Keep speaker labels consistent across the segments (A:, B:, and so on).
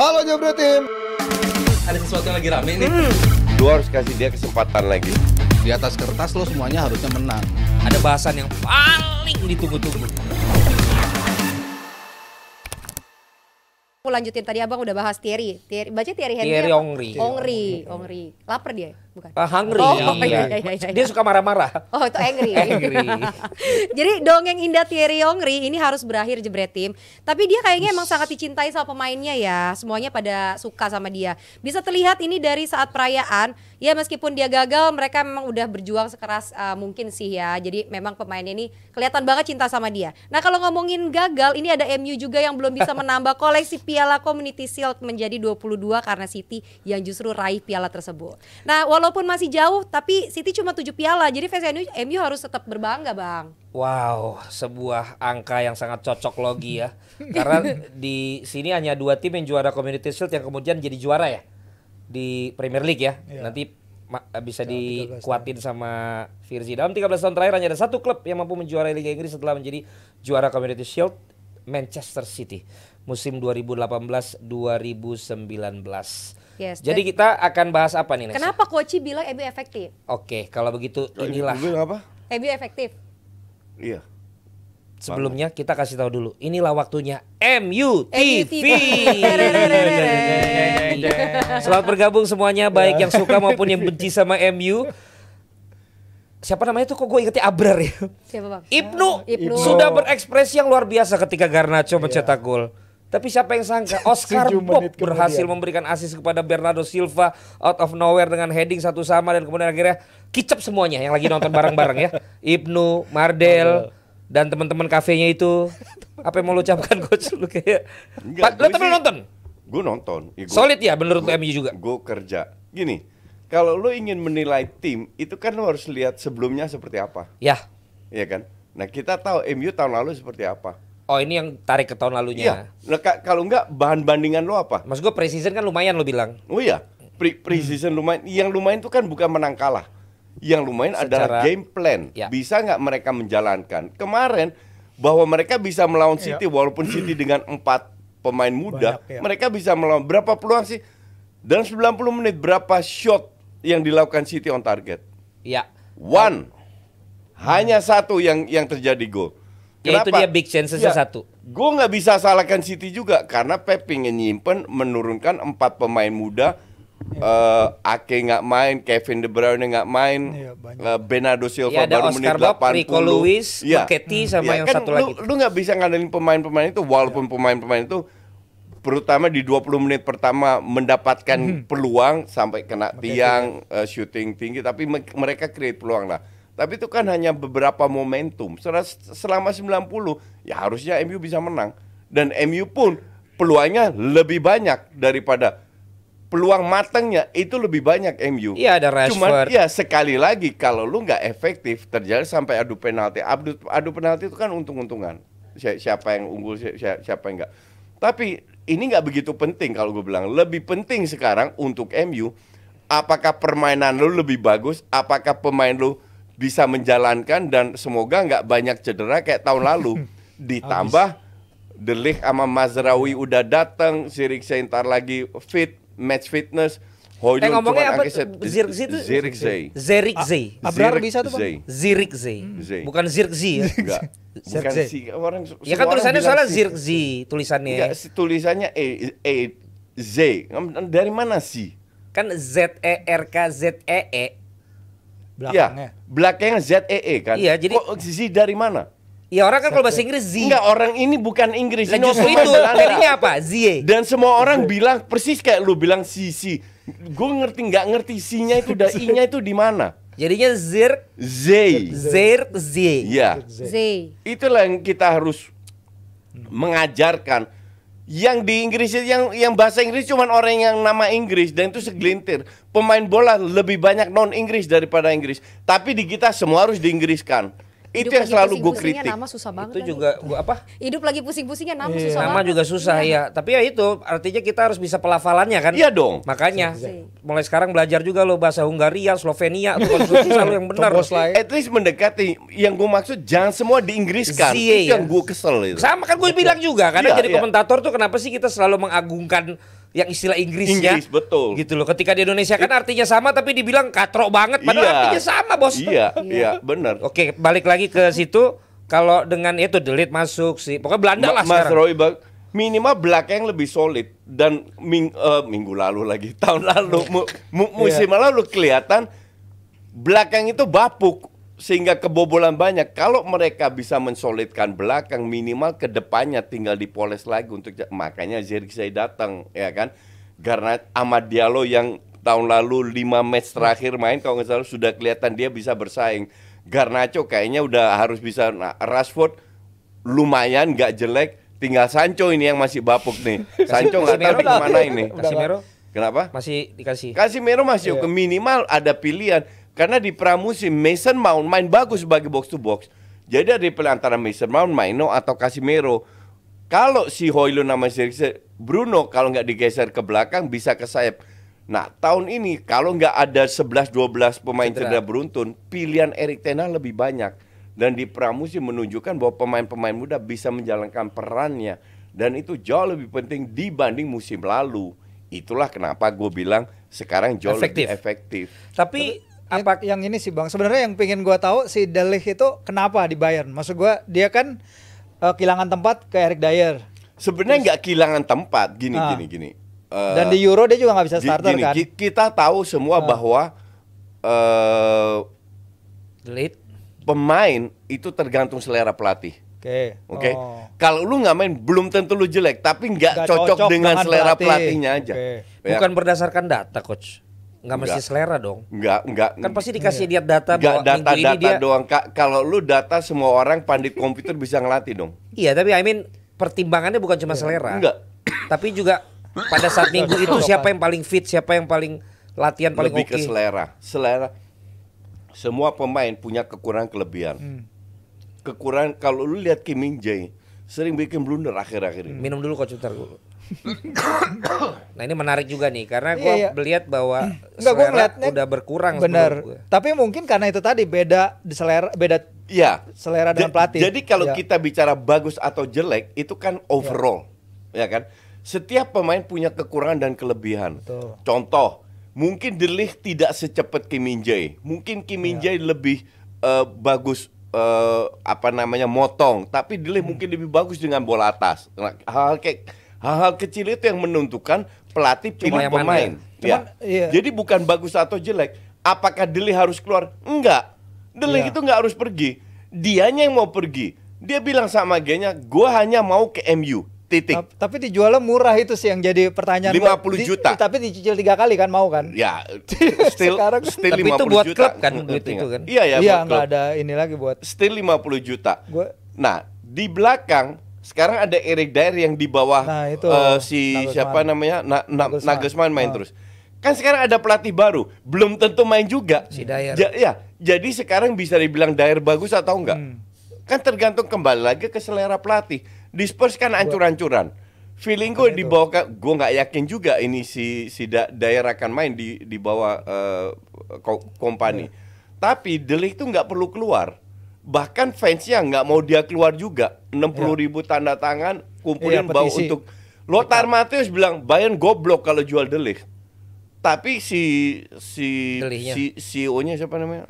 A: Halo Jabra Team. Ada sesuatu yang lagi rame nih. Hmm.
B: Lu harus kasih dia kesempatan lagi.
A: Di atas kertas lo semuanya harusnya menang. Ada bahasan yang paling ditunggu-tunggu.
C: lanjutin tadi abang udah bahas Thierry. Thierry baca Thierry Henry. Thierry Ongri. Ongri. Ongri. Laper dia, bukan?
A: Uh, ah, hungry. Oh, iya. iya. Iya, iya, iya. Dia suka marah-marah.
C: Oh, itu angry. angry. Jadi dongeng indah Thierry Ongri ini harus berakhir jebret tim. Tapi dia kayaknya emang sangat dicintai sama pemainnya ya. Semuanya pada suka sama dia. Bisa terlihat ini dari saat perayaan ya meskipun dia gagal mereka memang udah berjuang sekeras uh, mungkin sih ya jadi memang pemainnya ini kelihatan banget cinta sama dia nah kalau ngomongin gagal ini ada MU juga yang belum bisa menambah koleksi piala Community Shield menjadi 22 karena City yang justru raih piala tersebut nah walaupun masih jauh tapi City cuma 7 piala jadi fans MU, MU harus tetap berbangga bang
A: Wow, sebuah angka yang sangat cocok logi ya. Karena di sini hanya dua tim yang juara Community Shield yang kemudian jadi juara ya di Premier League ya. Yeah. Nanti bisa dikuatin sama Virzi. Dalam 13 tahun terakhir hanya ada satu klub yang mampu menjuarai Liga Inggris setelah menjadi juara Community Shield, Manchester City. Musim 2018-2019. Yes, Jadi kita akan bahas apa nih? Nessa?
C: Kenapa Koci bilang MU efektif?
A: Oke, okay, kalau begitu inilah. Bilang apa? MU efektif. Iya. Sebelumnya kita kasih tahu dulu, inilah waktunya MUTV. Iya. Selamat bergabung semuanya, baik yang suka maupun yang benci sama MU. Siapa namanya tuh kok gue ingetnya Abrar ya? Siapa bang? Oh, Ibnu, sudah berekspresi yang luar biasa ketika Garnacho iya. mencetak gol. Tapi siapa yang sangka Oscar Pop berhasil memberikan asis kepada Bernardo Silva out of nowhere dengan heading satu sama dan kemudian akhirnya kicap semuanya yang lagi nonton bareng-bareng ya. Ibnu, Mardel, dan teman-teman kafenya itu apa yang mau lo ucapkan coach lu kayak Enggak, lo tapi nonton
B: gue nonton ya, gua, solid ya menurut gua, MU juga gue kerja gini kalau lo ingin menilai tim itu kan lo harus lihat sebelumnya seperti apa ya Iya kan nah kita tahu MU tahun lalu seperti apa Oh ini yang tarik ke tahun lalunya. Iya. Nah, kalau enggak bahan bandingan lo apa? Mas gue precision kan lumayan lo bilang. Oh iya. Pre precision hmm. lumayan. Yang lumayan itu kan bukan menang kalah yang lumayan Secara, adalah game plan. Ya. Bisa nggak mereka menjalankan? Kemarin bahwa mereka bisa melawan ya. City walaupun City dengan empat pemain muda, Banyak, ya. mereka bisa melawan berapa peluang sih? Dalam 90 menit berapa shot yang dilakukan City on target? Ya. One. Hanya satu yang yang terjadi gol. Ya, Kenapa? Yaitu dia big chance ya, satu. Gue nggak bisa salahkan City juga karena Pep ingin nyimpen menurunkan empat pemain muda uh, Ake nggak main, Kevin De Bruyne nggak main, ya, uh, Bernardo iya, Silva ya, baru Oscar menit 80. Rico Lewis, ya. sama ya, yang kan satu lu, lagi. Lu nggak bisa ngandelin pemain-pemain itu walaupun iya. pemain-pemain ya. itu terutama di 20 menit pertama mendapatkan hmm. peluang sampai kena Maka tiang ya. uh, shooting tinggi tapi me mereka create peluang lah. Tapi itu kan hanya beberapa momentum. Selama 90 ya harusnya MU bisa menang dan MU pun peluangnya lebih banyak daripada peluang matangnya itu lebih banyak MU. Iya ada Rashford. Cuman ya sekali lagi kalau lu nggak efektif terjadi sampai adu penalti. Adu adu penalti itu kan untung-untungan. Siapa yang unggul siapa, siapa yang nggak. Tapi ini nggak begitu penting kalau gue bilang. Lebih penting sekarang untuk MU apakah permainan lu lebih bagus, apakah pemain lu bisa menjalankan dan semoga nggak banyak cedera kayak tahun lalu. Ditambah Delik sama Mazraoui udah datang, Sirik Seintar lagi fit match fitness Hoyun eh, ngomongnya apa? Zirkzee itu? Zirkzee. Zirkzee. Ah, Abrar bisa tuh bang? Zirkzee. Hmm. Bukan Zirkzee ya? Bukan si orang. Ya kan tulisannya soalnya Zirkzee tulisannya. tulisannya E E Z. Dari mana sih?
A: Kan Z E R K Z E E. Ya,
B: belakangnya. Ya, belakangnya Z E E kan. Iya, jadi Kok Z dari mana? Ya orang kan kalau bahasa Inggris Z. Enggak, orang ini bukan Inggris. Lah justru itu, jadinya apa? Z. Dan semua orang bilang persis kayak lu bilang si si. Gue ngerti nggak ngerti si-nya itu dan i-nya itu di mana. Jadinya zir Z. Zir Z. Ya. Z. Itulah yang kita harus mengajarkan yang di Inggris yang yang bahasa Inggris cuman orang yang nama Inggris dan itu segelintir. Pemain bola lebih banyak non Inggris daripada Inggris. Tapi di kita semua harus diinggriskan itu yang selalu gue kritik. Nama
C: susah banget itu kan?
B: juga gue apa?
C: Hidup lagi pusing-pusingnya nama yeah. susah. Nama banget. juga
B: susah yeah. ya. Iya. Tapi ya itu artinya kita
A: harus bisa pelafalannya kan? Iya dong. Makanya si. Iya, iya. mulai sekarang belajar juga lo bahasa Hungaria, Slovenia itu selalu
B: yang benar. At least mendekati. Yang gue maksud jangan semua diinggriskan. Zie, itu yang gue kesel itu. Sama kan gue bilang juga karena yeah, jadi komentator tuh kenapa sih kita selalu mengagungkan
A: yang istilah Inggrisnya. Inggris betul. Gitu loh. Ketika di Indonesia kan artinya sama tapi dibilang katrok banget padahal iya. artinya sama, Bos. Iya, iya, benar. Oke, balik lagi ke situ kalau dengan itu
B: delete masuk sih. Pokoknya Belanda Ma lah Mas sekarang. Roy bak minimal belakang yang lebih solid dan ming uh, minggu lalu lagi tahun lalu mu mu iya. musim yeah. lalu kelihatan belakang itu bapuk sehingga kebobolan banyak. Kalau mereka bisa mensolidkan belakang minimal ke depannya tinggal dipoles lagi untuk makanya saya datang ya kan. Karena Ahmad Diallo yang tahun lalu 5 match terakhir main kalau nggak salah sudah kelihatan dia bisa bersaing. Garnacho kayaknya udah harus bisa nah, Rashford lumayan nggak jelek tinggal Sancho ini yang masih bapuk nih. Sancho nggak tahu kemana ini. Casimiro? Kenapa? Masih dikasih. Casimiro masih iya. ke minimal ada pilihan karena di pramusim Mason Mount main bagus sebagai box to box. Jadi ada pilihan antara Mason Mount, Maino atau Casimiro. Kalau si Hoylo nama Sirikse, Bruno kalau nggak digeser ke belakang bisa ke sayap. Nah, tahun ini kalau nggak ada 11-12 pemain cedera beruntun, pilihan Erik Ten lebih banyak. Dan di pramusim menunjukkan bahwa pemain-pemain muda bisa menjalankan perannya. Dan itu jauh lebih penting dibanding musim lalu. Itulah kenapa gue bilang sekarang jauh efektif. lebih efektif. Tapi
D: apa iya. yang ini sih Bang? Sebenarnya yang pengen gue tahu si Delih itu kenapa di Bayern? Maksud gue dia kan uh, kehilangan tempat ke Erik Dyer. Sebenarnya nggak
B: kehilangan tempat, gini ah. gini gini. Uh, Dan di Euro dia juga nggak bisa starter gini, kan? Kita tahu semua uh, bahwa uh, pemain itu tergantung selera pelatih.
D: Oke. Okay. Oke. Okay? Oh.
B: Kalau lu nggak main belum tentu lu jelek, tapi nggak cocok, cocok dengan, dengan selera pelatih. pelatihnya aja. Okay. Ya. Bukan
A: berdasarkan data, coach. Nggak mesti selera dong.
B: Nggak, nggak. Kan pasti dikasih iya. lihat data nggak, bahwa data, minggu data ini dia... doang. Kak, kalau lu data semua orang pandit komputer bisa ngelatih dong.
A: Iya, tapi I mean pertimbangannya bukan cuma iya. selera. Enggak. Tapi juga pada saat minggu itu siapa yang paling fit, siapa yang paling latihan paling Lebih okay. ke selera.
B: Selera. Semua pemain punya kekurangan kelebihan. Hmm. Kekurangan kalau lu lihat Kim Min Jae sering bikin blunder akhir-akhir ini. Minum dulu kok Cuter. gue
A: nah ini menarik juga nih karena gue iya, iya, melihat bahwa Enggak, selera ngeliatnya, udah berkurang benar
D: tapi mungkin karena itu tadi beda selera beda ya selera dengan pelatih jadi kalau ya. kita
B: bicara bagus atau jelek itu kan iya. overall ya, ya kan setiap pemain punya kekurangan dan kelebihan Betul. contoh mungkin Delih tidak secepat Kim Min Jae mungkin Kim Min iya. Jae ya. lebih uh, bagus uh, apa namanya motong tapi Delih hmm. mungkin lebih bagus dengan bola atas nah, hal-hal kayak Hal-hal kecil itu yang menentukan pelatih pilih Cuma pemain. Cuma, ya. ya. iya. Jadi bukan bagus atau jelek. Apakah Deli harus keluar? Enggak. Deli iya. itu nggak harus pergi. Dianya yang mau pergi. Dia bilang
D: sama gengnya, gue hanya mau ke MU. Titik. Tapi, tapi dijualnya murah itu sih yang jadi pertanyaan. 50 gua. Di, juta. Di, tapi dicicil tiga kali kan mau kan? Ya. Still, Sekarang still tapi 50 itu buat juta.
B: klub kan duit itu kan? Iya ya. Iya nggak ada ini lagi buat. Still 50 juta. Gua... Nah di belakang sekarang ada Eric Dyer yang di bawah nah, itu, uh, si Nagusman. siapa namanya Na Na Nagusman, main oh. terus. Kan sekarang ada pelatih baru, belum tentu main juga. Si Dyer. Ja ya, jadi sekarang bisa dibilang Dyer bagus atau enggak? Hmm. Kan tergantung kembali lagi ke selera pelatih. Dispers kan ancur-ancuran. Feeling gue di bawah gue nggak yakin juga ini si si Dyer akan main di di bawah uh, eh, kompani. Iya. Hmm. Tapi Delik itu nggak perlu keluar bahkan fansnya nggak mau dia keluar juga 60 puluh ya. ribu tanda tangan kumpulin ya, bau untuk Lothar iya. Matthäus bilang Bayern goblok kalau jual Delik tapi si si Delihnya. si CEO-nya siapa namanya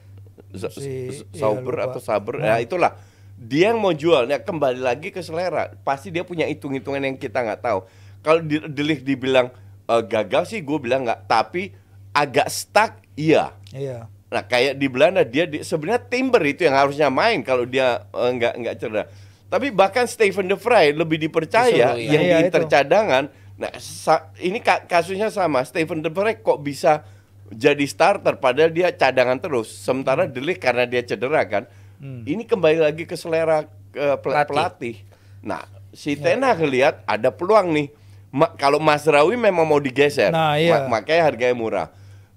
B: Z si, iya, Sauber iya, atau Saber iya. nah. ya itulah dia yang mau jual ya kembali lagi ke selera pasti dia punya hitung-hitungan yang kita nggak tahu kalau Delik dibilang e, gagal sih gue bilang nggak tapi agak stuck iya iya Nah kayak di Belanda dia di, sebenarnya Timber itu yang harusnya main kalau dia uh, nggak nggak cerdas. Tapi bahkan Stephen De Vrij lebih dipercaya Disuruh, ya. yang ya, di iya, tercadangan. Nah sa, ini ka, kasusnya sama. Stephen De Vrij kok bisa jadi starter padahal dia cadangan terus. Sementara hmm. Delik karena dia cedera kan. Hmm. Ini kembali lagi ke selera uh, pelatih. pelatih. Nah si ya. Tena ngelihat ada peluang nih. Ma, kalau Mas Rawi memang mau digeser, nah, iya. mak makanya harganya murah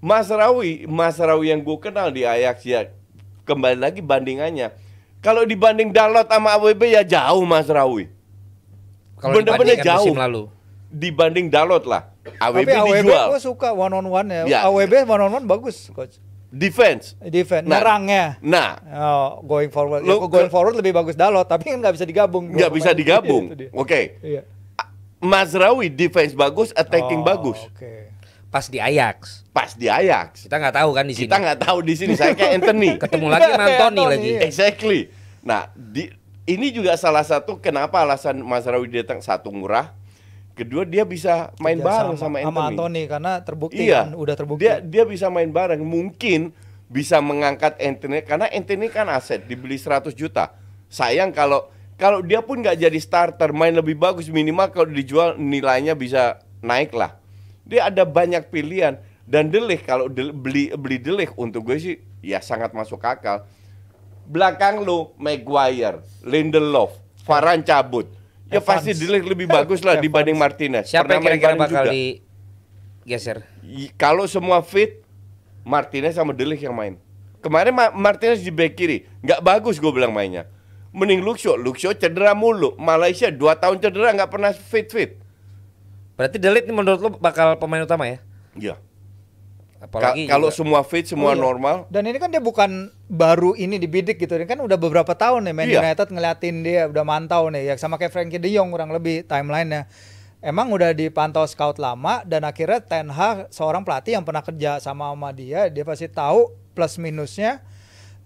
B: Mas Rawi, Mas Rawi yang gue kenal di Ajax ya kembali lagi bandingannya. Kalau dibanding Dalot sama AWB ya jauh Mas Rawi. Kalau bener-bener jauh. Musim lalu. Dibanding Dalot lah.
D: AWB Tapi AWB dijual. gue suka one on one ya. ya. AWB one on one bagus coach. Defense. Defense. Nah, Nerangnya. Nah. Oh, going forward. Lo, ya, going forward lebih bagus Dalot, tapi kan nggak bisa digabung. Nggak bisa digabung. Iya, oke. Okay. Iya.
B: Mas Rawi defense bagus, attacking oh, bagus. Oke pas di Ajax. Pas di Ajax. Kita nggak tahu kan di sini. Kita nggak tahu di sini. Saya kayak Anthony. Ketemu lagi sama Anthony lagi. Exactly. Nah, di ini juga salah satu kenapa alasan Mas Rawi datang satu murah, kedua dia bisa main Kerja bareng sama, sama Anthony. Anthony karena terbukti iya, kan, udah terbukti. Dia dia bisa main bareng, mungkin bisa mengangkat Anthony karena Anthony kan aset dibeli 100 juta. Sayang kalau kalau dia pun nggak jadi starter, main lebih bagus minimal kalau dijual nilainya bisa naik lah dia ada banyak pilihan dan delik kalau de beli beli delik untuk gue sih ya sangat masuk akal. Belakang lu Maguire, Lindelof, Varane cabut. Ya Evans. pasti delik lebih bagus lah dibanding Martinez. Siapa yang kira-kira bakal juga. digeser? Kalau semua fit Martinez sama delik yang main. Kemarin Ma Martinez di back kiri, nggak bagus gue bilang mainnya. Mending Luxo, Luxo cedera mulu. Malaysia 2 tahun cedera nggak pernah fit-fit. Berarti Delit nih menurut lu bakal pemain utama ya? Iya.
A: Apalagi Ka kalau semua fit, semua oh, iya. normal.
D: Dan ini kan dia bukan baru ini dibidik gitu. Ini kan udah beberapa tahun nih ya, Man iya. United ngeliatin dia, udah mantau nih. Ya sama kayak Frankie De Jong kurang lebih timelinenya. Emang udah dipantau scout lama dan akhirnya Ten Hag seorang pelatih yang pernah kerja sama sama dia, dia pasti tahu plus minusnya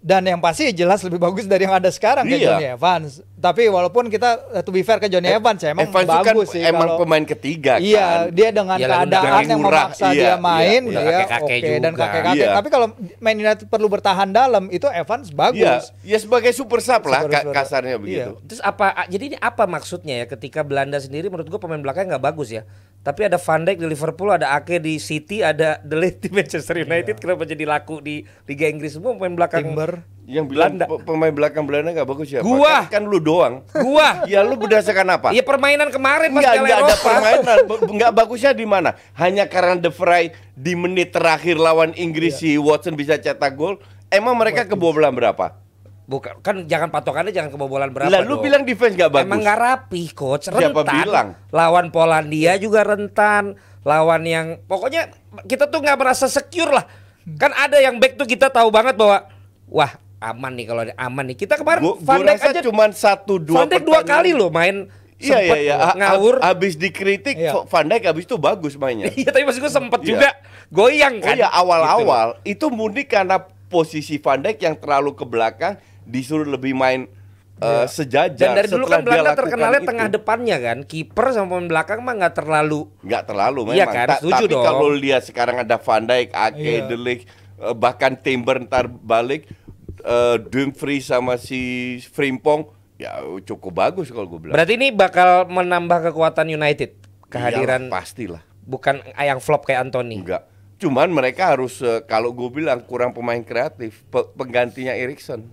D: dan yang pasti jelas lebih bagus dari yang ada sekarang iya. ya, Johnny Evans. Tapi walaupun kita eh, to be fair ke Johnny e Evans ya emang Evans kan bagus kan sih emang kalau, pemain ketiga iya, kan. Iya, dia dengan Yalah, keadaan yang, yang memaksa iya, dia iya, main iya, kakek oke okay, dan kakek-kakek. Iya. Tapi kalau main United perlu bertahan dalam itu Evans bagus. Iya,
B: ya sebagai super
D: sub lah super, super, kasarnya iya. begitu. Iya. Terus apa
A: jadi ini apa maksudnya ya ketika Belanda sendiri menurut gua pemain belakangnya nggak bagus ya? Tapi ada Van Dijk di Liverpool, ada Ake di City, ada De Ligt di Manchester iya. United. Iya. Kenapa jadi laku di Liga Inggris
B: semua pemain belakang Timber. Yang Belanda. pemain belakang Belanda gak bagus ya? Gua. Kan, kan lu doang. Gua. ya lu berdasarkan apa? Ya
A: permainan kemarin pas nggak ada permainan.
B: Enggak bagusnya di mana? Hanya karena The Vrij di menit terakhir lawan Inggris iya. si Watson bisa cetak gol. Emang mereka kebobolan berapa?
A: Bukan, kan jangan patokannya jangan kebobolan berapa. Lalu dong. bilang defense gak bagus. Emang gak rapi coach, rentan. Siapa bilang? Lawan Polandia juga rentan, lawan yang pokoknya kita tuh nggak merasa secure lah. Kan ada yang back tuh kita tahu banget bahwa wah aman nih kalau aman nih. Kita kemarin gua, Van Dijk aja
B: cuman satu
A: dua Van Dijk dua
B: kali loh main Iya iya iya ngawur habis dikritik iya. Van Dijk habis itu bagus mainnya. Iya tapi maksud gue sempet iya. juga goyang oh kan. Oh iya awal-awal gitu. itu murni karena posisi Van Dijk yang terlalu ke belakang disuruh lebih main uh, eh, yeah. sejajar. Dan dari dulu kan Belanda terkenalnya itu. tengah depannya kan, kiper sama pemain belakang mah nggak terlalu. Nggak terlalu iya memang. Iya kan, Ta tapi kalau lihat sekarang ada Van Dijk, Ake, yeah. Delik, eh, bahkan Timber ntar balik, uh, Dumfries sama si Frimpong, ya cukup bagus kalau gue bilang. Berarti
A: ini bakal menambah kekuatan United kehadiran. Iyalah, pastilah. Bukan
B: yang flop kayak Anthony. Enggak. Cuman mereka harus kalau gue bilang kurang pemain kreatif pe penggantinya Erikson.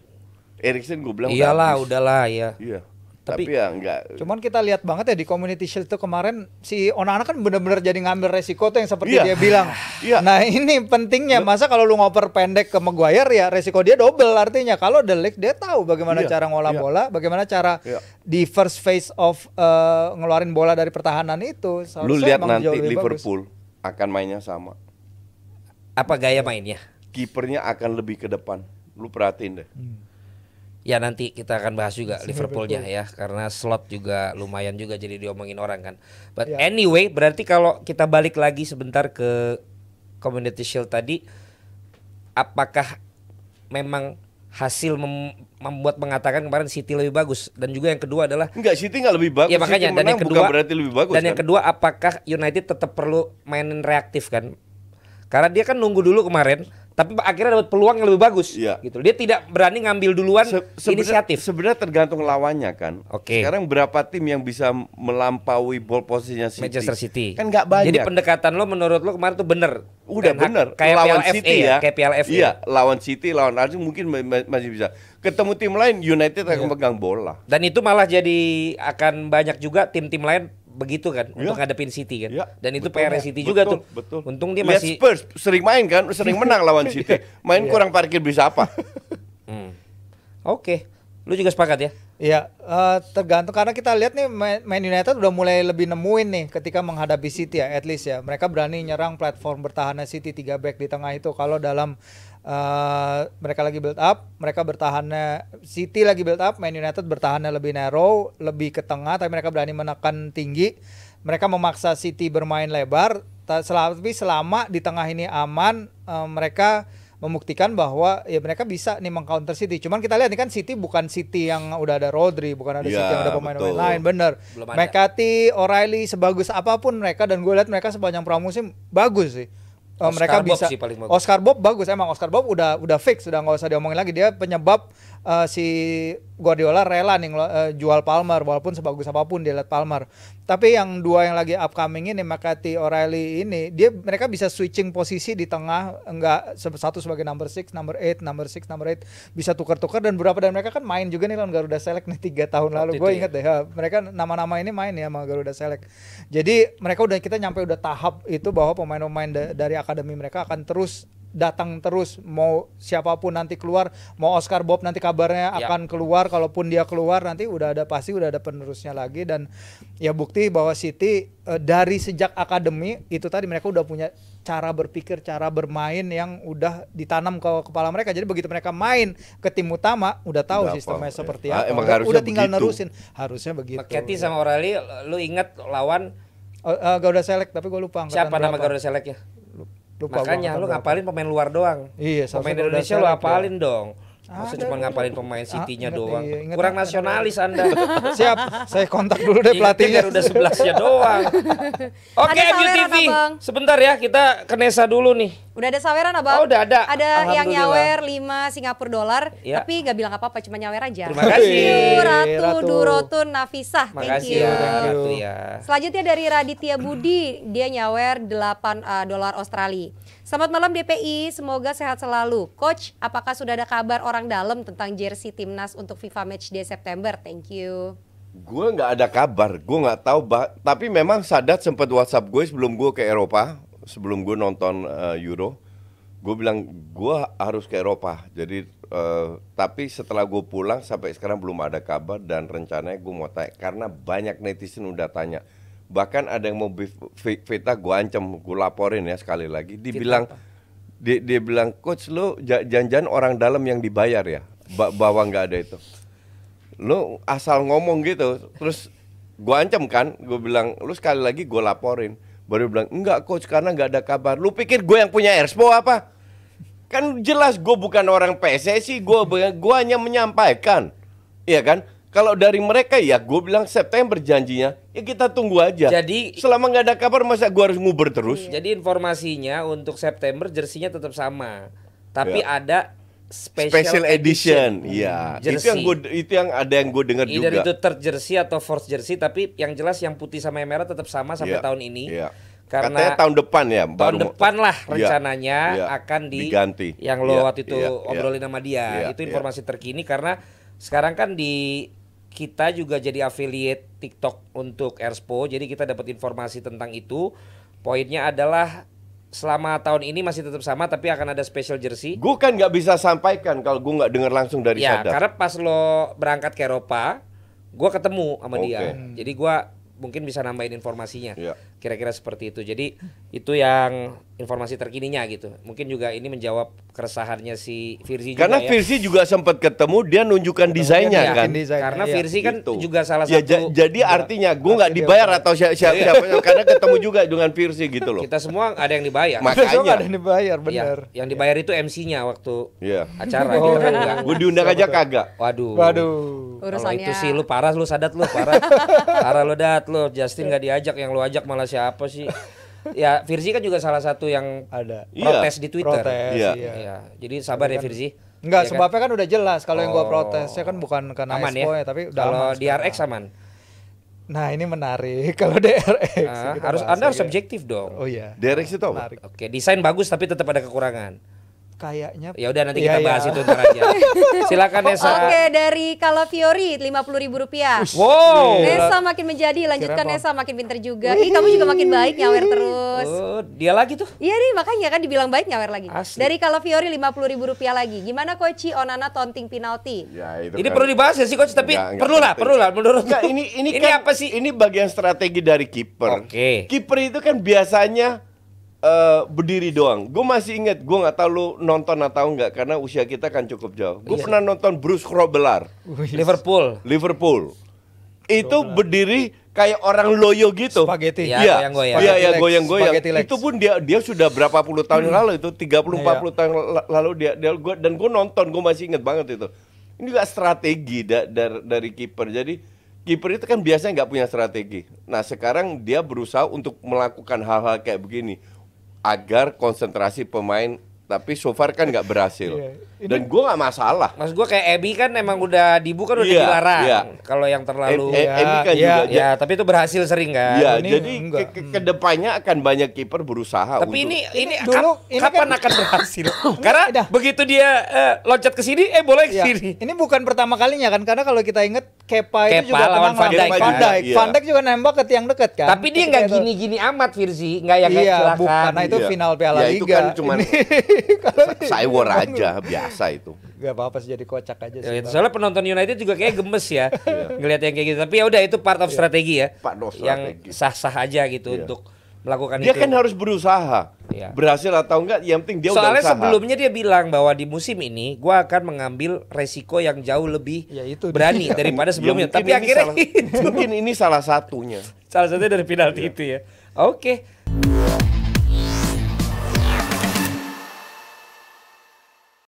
B: Erikson gue bilang iyalah udah udahlah ya iya
A: tapi,
D: tapi
B: ya enggak.
D: Cuman kita lihat banget ya di Community Shield itu kemarin si Onana kan benar-benar jadi ngambil resiko tuh yang seperti yeah. dia bilang. Yeah. Nah, ini pentingnya masa kalau lu ngoper pendek ke Maguire ya resiko dia double artinya. Kalau Delik dia tahu bagaimana yeah. cara ngolah yeah. bola, bagaimana cara yeah. di first phase of uh, ngeluarin bola dari pertahanan itu. Lalu lu lihat nanti Liverpool
B: bagus. akan mainnya sama. Apa gaya mainnya? Kipernya akan lebih ke depan. Lu perhatiin deh. Hmm Ya nanti kita akan bahas juga Liverpoolnya ya karena
A: slot juga lumayan juga jadi diomongin orang kan. But ya. anyway, berarti kalau kita balik lagi sebentar ke Community Shield tadi apakah memang hasil mem membuat mengatakan kemarin City lebih bagus dan juga yang kedua adalah enggak City enggak lebih bagus. Ya makanya City dan yang kedua berarti lebih bagus. Dan kan? yang kedua apakah United tetap perlu mainin reaktif kan? Karena dia kan nunggu dulu kemarin tapi akhirnya dapat peluang yang lebih bagus
B: ya. gitu dia tidak berani ngambil duluan Se sebenar, inisiatif sebenarnya tergantung lawannya kan oke okay. sekarang berapa tim yang bisa melampaui ball posisinya City? Manchester City kan nggak banyak jadi pendekatan
A: lo menurut lo kemarin tuh bener udah bener kayak lawan PLFA City ya, ya. kayak PLF iya
B: lawan City lawan Arsenal mungkin masih bisa ketemu tim lain United akan iya. pegang bola
A: dan itu malah jadi akan banyak juga tim-tim lain begitu kan yeah. untuk iya. ngadepin City kan. Yeah. Dan itu PR City juga betul, tuh. Betul. Untung dia Lihat masih Spurs sering main kan, sering menang lawan City. Iya. Main yeah. kurang
B: parkir bisa apa? hmm.
D: Oke. Okay. Lu juga sepakat ya? Iya, uh, tergantung karena kita lihat nih main United udah mulai lebih nemuin nih ketika menghadapi City ya, at least ya. Mereka berani nyerang platform bertahannya City tiga back di tengah itu. Kalau dalam Uh, mereka lagi build up, mereka bertahannya City lagi build up, Man United bertahannya lebih narrow, lebih ke tengah, tapi mereka berani menekan tinggi. Mereka memaksa City bermain lebar, tapi selama di tengah ini aman, uh, mereka membuktikan bahwa ya mereka bisa nih mengcounter City. Cuman kita lihat ini kan City bukan City yang udah ada Rodri, bukan ada ya, City yang ada pemain-pemain lain, bener. McCarthy, O'Reilly, sebagus apapun mereka dan gue lihat mereka sepanjang pramusim bagus sih Oh, Oscar mereka Bob bisa sih Oscar Bob bagus emang Oscar Bob udah udah fix sudah nggak usah diomongin lagi dia penyebab uh, si Guardiola rela nih uh, jual Palmer walaupun sebagus apapun dia lihat Palmer. Tapi yang dua yang lagi upcoming ini Makati O'Reilly ini dia mereka bisa switching posisi di tengah enggak satu sebagai number six, number eight, number six, number eight bisa tukar-tukar dan berapa dan mereka kan main juga nih lawan Garuda Select nih tiga tahun lalu. Gue ya. ingat deh ya, mereka nama-nama ini main ya sama Garuda Select. Jadi mereka udah kita nyampe udah tahap itu bahwa pemain-pemain da dari akademi mereka akan terus datang terus mau siapapun nanti keluar mau Oscar Bob nanti kabarnya ya. akan keluar kalaupun dia keluar nanti udah ada pasti udah ada penerusnya lagi dan ya bukti bahwa City uh, dari sejak akademi itu tadi mereka udah punya cara berpikir cara bermain yang udah ditanam ke kepala mereka jadi begitu mereka main ke tim utama udah tahu Berapa, sistemnya seperti ah, apa Emang udah, tinggal begitu. nerusin harusnya begitu Maketi ya. sama Orali
A: lu inget lawan
D: uh, eh, uh, eh, Garuda Select tapi gue lupa siapa nama berapa. Garuda Select ya Lupa Makanya lu ngapalin pemain luar doang. Iya, pemain Indonesia lu apalin
A: dong. Ah, Masa cuma ngapalin pemain ah, City-nya ah, doang. Iya, inget, Kurang nasionalis Anda. Siap, saya
D: kontak dulu deh pelatihnya. Ingat, kan udah sebelasnya doang.
A: Oke, okay, Abil Sebentar ya, kita ke Nesa dulu nih.
C: Udah ada saweran, Abang?
A: Oh, udah ada. Ada yang nyawer
C: 5 Singapura dolar, ya. tapi gak bilang apa-apa, cuma nyawer aja. Terima kasih. Ratu, Ratu. Durotun Nafisah. Thank Makasih you. ya. ya. Selanjutnya dari Raditya Budi, dia nyawer 8 uh, eh, dolar Australia. Selamat malam DPI, semoga sehat selalu. Coach, apakah sudah ada kabar orang dalam tentang jersey timnas untuk FIFA Matchday September? Thank you.
B: Gue nggak ada kabar, gue nggak tahu. Bah tapi memang Sadat sempat WhatsApp gue sebelum gue ke Eropa, sebelum gue nonton uh, Euro. Gue bilang gue harus ke Eropa. Jadi uh, tapi setelah gue pulang sampai sekarang belum ada kabar dan rencananya gue mau tanya karena banyak netizen udah tanya bahkan ada yang mau Vita gue ancam gue laporin ya sekali lagi dibilang dia, dia bilang coach lu janjian orang dalam yang dibayar ya ba nggak ada itu lo asal ngomong gitu terus gue ancam kan gue bilang lu sekali lagi gue laporin baru bilang enggak coach karena nggak ada kabar lu pikir gue yang punya Erspo apa kan jelas gue bukan orang PSSI gue gue hanya menyampaikan Iya kan? Kalau dari mereka ya gue bilang September janjinya, ya kita tunggu aja. Jadi selama nggak ada kabar masa gue harus nguber terus.
A: Iya. Jadi informasinya untuk September jersinya tetap sama, tapi ya. ada special, special edition.
B: Hmm, iya. Hmm. Itu yang gue itu yang ada yang gue dengar juga. itu
A: third jersey atau fourth jersey, tapi yang jelas yang putih sama yang merah tetap sama sampai ya. tahun ini. Iya karena Katanya tahun
B: depan ya tahun baru depan lah iya, rencananya ya, ya, akan di, diganti yang lo ya, waktu itu ya, obrolin
A: ya, sama dia ya, itu iya. informasi ya. terkini karena sekarang kan di kita juga jadi affiliate TikTok untuk Erspo, Jadi kita dapat informasi tentang itu. Poinnya adalah selama tahun ini masih tetap sama tapi akan ada special jersey.
B: Gue kan nggak bisa sampaikan kalau gue nggak dengar langsung dari ya, Sadar. karena
A: pas lo berangkat ke Eropa, gue ketemu sama okay. dia. Jadi gue mungkin bisa nambahin informasinya. Ya. Kira-kira ya. seperti itu. Jadi itu yang informasi terkininya gitu. Mungkin juga ini menjawab keresahannya si Virsi Karena juga Karena ya. Virsi
B: juga sempat ketemu dia nunjukkan ketemu desainnya dia kan. Desainnya, Karena ya. Virsi kan gitu. juga salah ya, satu. jadi iya. artinya gue nggak dibayar dia. atau siapa iya. siapa, siapa, karena ketemu juga dengan Virsi gitu loh. Kita
A: semua ada yang dibayar. Makanya ada
D: yang dibayar iya, benar. Ya,
A: yang dibayar itu MC-nya waktu ya. acara. Oh, ya. Kan gue diundang aja
B: kagak. Waduh.
A: Waduh.
D: Urusannya. itu sih
A: lu parah lu sadat lu parah. parah lu dat lu Justin nggak diajak yang lu ajak malah siapa sih? ya Virzi kan juga salah satu yang ada iya. protes iya. di Twitter. Protes, iya. iya. iya. Jadi sabar ya, ya Virzi. Enggak, ya sebabnya kan? udah jelas kalau oh. yang gua oh. protes ya kan bukan karena aman ya? ya, tapi kalau di RX aman.
D: Nah ini menarik kalau DRX. Ah, harus Anda harus subjektif
A: dong. Oh iya. DRX itu apa? Oke, desain bagus tapi tetap ada kekurangan
D: kayaknya ya udah nanti kita iya, iya. bahas ya. itu
A: ntar aja silakan Nesa oke okay,
C: dari kalau Fiori lima puluh ribu rupiah wow Nesa makin menjadi lanjutkan Nesa makin pinter juga Wih. Ih, kamu juga makin baik nyawer terus oh, dia lagi tuh iya nih makanya kan dibilang baik nyawer lagi Asli. dari kalau Fiori lima puluh ribu rupiah lagi gimana Koci Onana taunting penalti ya,
A: itu ini kan. perlu dibahas ya sih Coach tapi perlu lah perlu lah
B: menurut ini ini, ini kan apa sih ini bagian strategi dari kiper oke okay. kiper itu kan biasanya uh, berdiri doang. Gue masih inget, gue nggak tau lu nonton atau enggak karena usia kita kan cukup jauh. Gue yeah. pernah nonton Bruce Grobelar, Liverpool. Liverpool. Itu berdiri kayak orang loyo gitu. Spaghetti. Iya, ya, goyang. ya, goyang-goyang. Iya, iya, itu pun dia dia sudah berapa puluh tahun yang lalu itu 30 40 iya. puluh tahun lalu dia, dia gua dan gue nonton, gue masih inget banget itu. Ini juga strategi da, da, dari kiper. Jadi kiper itu kan biasanya nggak punya strategi. Nah sekarang dia berusaha untuk melakukan hal-hal kayak begini agar konsentrasi pemain tapi so far kan nggak berhasil. Yeah. Dan gue nggak masalah. Mas gue kayak Ebi kan emang udah dibuka udah yeah, dilarang. Yeah.
A: Kalau yang terlalu e, e, ya, Ebi iya, kan yeah, juga. Ya,
B: tapi itu berhasil sering kan. Ya, ini jadi ke, ke, kedepannya akan banyak kiper berusaha. Tapi
A: untuk, ini
D: ini, ini dulu ini kapan
A: kan, akan berhasil?
B: karena begitu dia uh, loncat
D: ke sini, eh boleh ke iya. sini. Yeah. Ini bukan pertama kalinya kan? Karena kalau kita inget Kepa, Kepa itu juga lawan Van Dijk. Kan? Van Dijk. Iya. Van Dijk juga nembak ke tiang deket kan. Tapi dia nggak gini-gini amat Virzi, nggak yang kayak Iya,
A: bukan. Nah itu final Piala ya, Liga. itu kan cuma.
B: Saya aja kan biasa itu. Gak apa-apa sih jadi kocak
D: aja sih.
A: Ya, itu. soalnya penonton United juga kayak gemes ya iya. ngelihat yang kayak gitu. Tapi ya udah itu part of iya. strategi ya. Part of strategi. Yang sah-sah aja gitu yeah. untuk melakukan dia itu. Dia kan
B: harus berusaha. Yeah. Berhasil atau enggak yang penting dia Soalnya udah usaha. sebelumnya
A: dia bilang bahwa di musim ini gua akan mengambil resiko yang jauh lebih ya, itu berani dia. daripada ya, sebelumnya. Tapi akhirnya salah,
B: itu. mungkin ini salah satunya.
A: Salah satunya dari penalti yeah. itu ya. Oke. Okay.